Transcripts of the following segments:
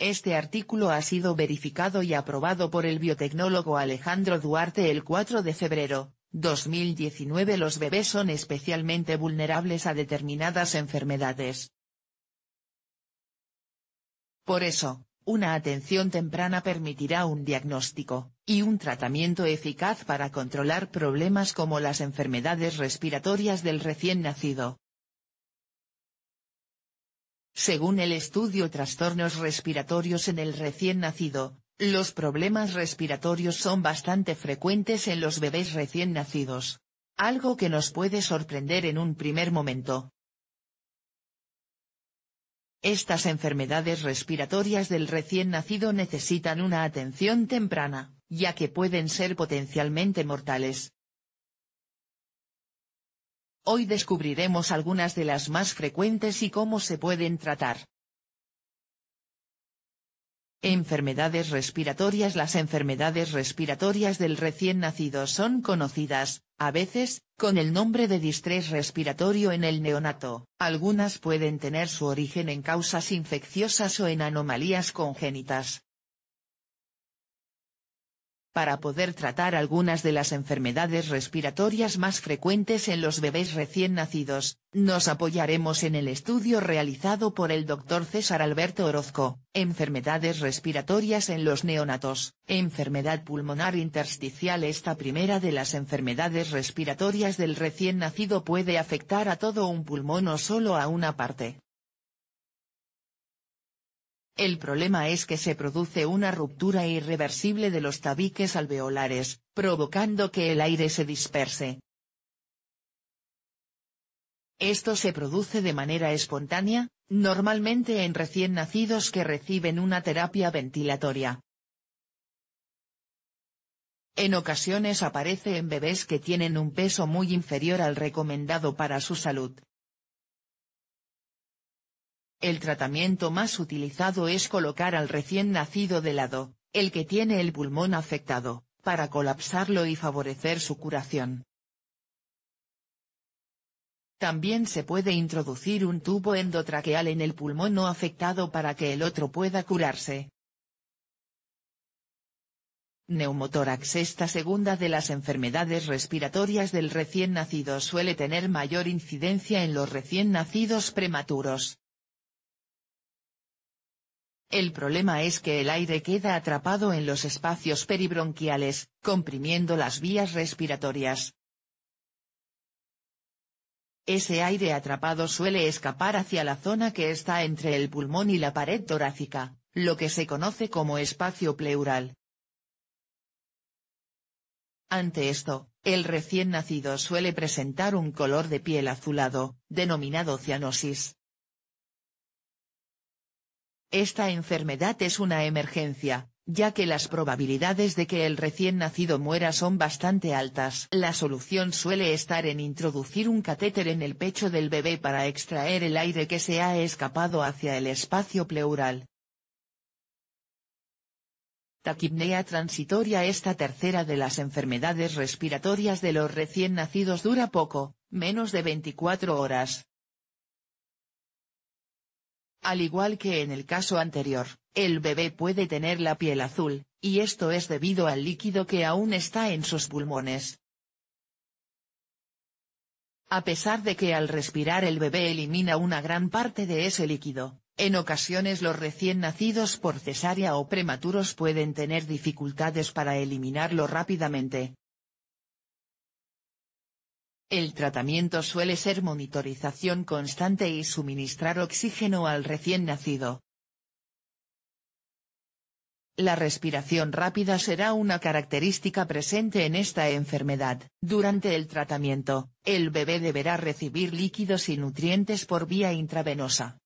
Este artículo ha sido verificado y aprobado por el biotecnólogo Alejandro Duarte el 4 de febrero, 2019 Los bebés son especialmente vulnerables a determinadas enfermedades. Por eso, una atención temprana permitirá un diagnóstico, y un tratamiento eficaz para controlar problemas como las enfermedades respiratorias del recién nacido, según el estudio Trastornos respiratorios en el recién nacido, los problemas respiratorios son bastante frecuentes en los bebés recién nacidos. Algo que nos puede sorprender en un primer momento. Estas enfermedades respiratorias del recién nacido necesitan una atención temprana, ya que pueden ser potencialmente mortales. Hoy descubriremos algunas de las más frecuentes y cómo se pueden tratar. Enfermedades respiratorias Las enfermedades respiratorias del recién nacido son conocidas, a veces, con el nombre de distrés respiratorio en el neonato. Algunas pueden tener su origen en causas infecciosas o en anomalías congénitas, para poder tratar algunas de las enfermedades respiratorias más frecuentes en los bebés recién nacidos, nos apoyaremos en el estudio realizado por el doctor César Alberto Orozco, Enfermedades respiratorias en los neonatos. Enfermedad pulmonar intersticial Esta primera de las enfermedades respiratorias del recién nacido puede afectar a todo un pulmón o solo a una parte. El problema es que se produce una ruptura irreversible de los tabiques alveolares, provocando que el aire se disperse. Esto se produce de manera espontánea, normalmente en recién nacidos que reciben una terapia ventilatoria. En ocasiones aparece en bebés que tienen un peso muy inferior al recomendado para su salud, el tratamiento más utilizado es colocar al recién nacido de lado, el que tiene el pulmón afectado, para colapsarlo y favorecer su curación. También se puede introducir un tubo endotraqueal en el pulmón no afectado para que el otro pueda curarse. Neumotórax Esta segunda de las enfermedades respiratorias del recién nacido suele tener mayor incidencia en los recién nacidos prematuros, el problema es que el aire queda atrapado en los espacios peribronquiales, comprimiendo las vías respiratorias. Ese aire atrapado suele escapar hacia la zona que está entre el pulmón y la pared torácica, lo que se conoce como espacio pleural. Ante esto, el recién nacido suele presentar un color de piel azulado, denominado cianosis. Esta enfermedad es una emergencia, ya que las probabilidades de que el recién nacido muera son bastante altas. La solución suele estar en introducir un catéter en el pecho del bebé para extraer el aire que se ha escapado hacia el espacio pleural. Taquipnea transitoria Esta tercera de las enfermedades respiratorias de los recién nacidos dura poco, menos de 24 horas, al igual que en el caso anterior, el bebé puede tener la piel azul, y esto es debido al líquido que aún está en sus pulmones. A pesar de que al respirar el bebé elimina una gran parte de ese líquido, en ocasiones los recién nacidos por cesárea o prematuros pueden tener dificultades para eliminarlo rápidamente, el tratamiento suele ser monitorización constante y suministrar oxígeno al recién nacido. La respiración rápida será una característica presente en esta enfermedad. Durante el tratamiento, el bebé deberá recibir líquidos y nutrientes por vía intravenosa.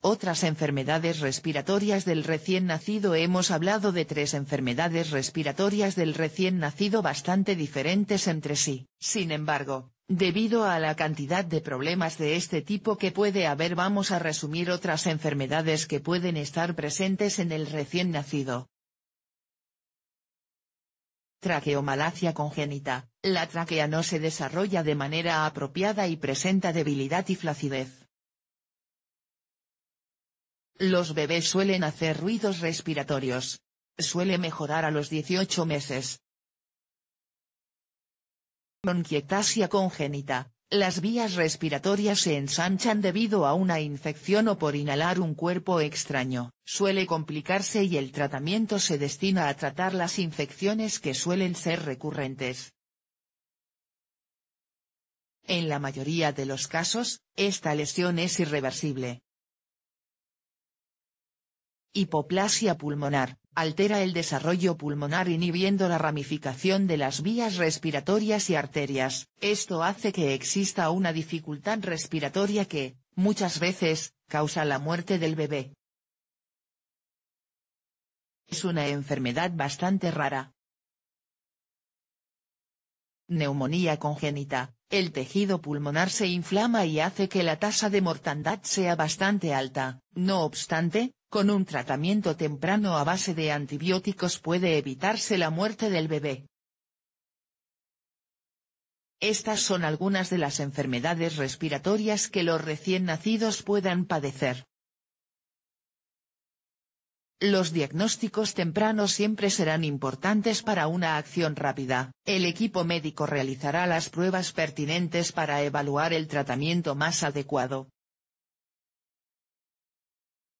Otras enfermedades respiratorias del recién nacido Hemos hablado de tres enfermedades respiratorias del recién nacido bastante diferentes entre sí. Sin embargo, debido a la cantidad de problemas de este tipo que puede haber vamos a resumir otras enfermedades que pueden estar presentes en el recién nacido. Traqueomalacia congénita, la tráquea no se desarrolla de manera apropiada y presenta debilidad y flacidez. Los bebés suelen hacer ruidos respiratorios. Suele mejorar a los 18 meses. Bronquiectasia congénita. Las vías respiratorias se ensanchan debido a una infección o por inhalar un cuerpo extraño. Suele complicarse y el tratamiento se destina a tratar las infecciones que suelen ser recurrentes. En la mayoría de los casos, esta lesión es irreversible. Hipoplasia pulmonar, altera el desarrollo pulmonar inhibiendo la ramificación de las vías respiratorias y arterias. Esto hace que exista una dificultad respiratoria que, muchas veces, causa la muerte del bebé. Es una enfermedad bastante rara. Neumonía congénita, el tejido pulmonar se inflama y hace que la tasa de mortandad sea bastante alta. No obstante, con un tratamiento temprano a base de antibióticos puede evitarse la muerte del bebé. Estas son algunas de las enfermedades respiratorias que los recién nacidos puedan padecer. Los diagnósticos tempranos siempre serán importantes para una acción rápida. El equipo médico realizará las pruebas pertinentes para evaluar el tratamiento más adecuado.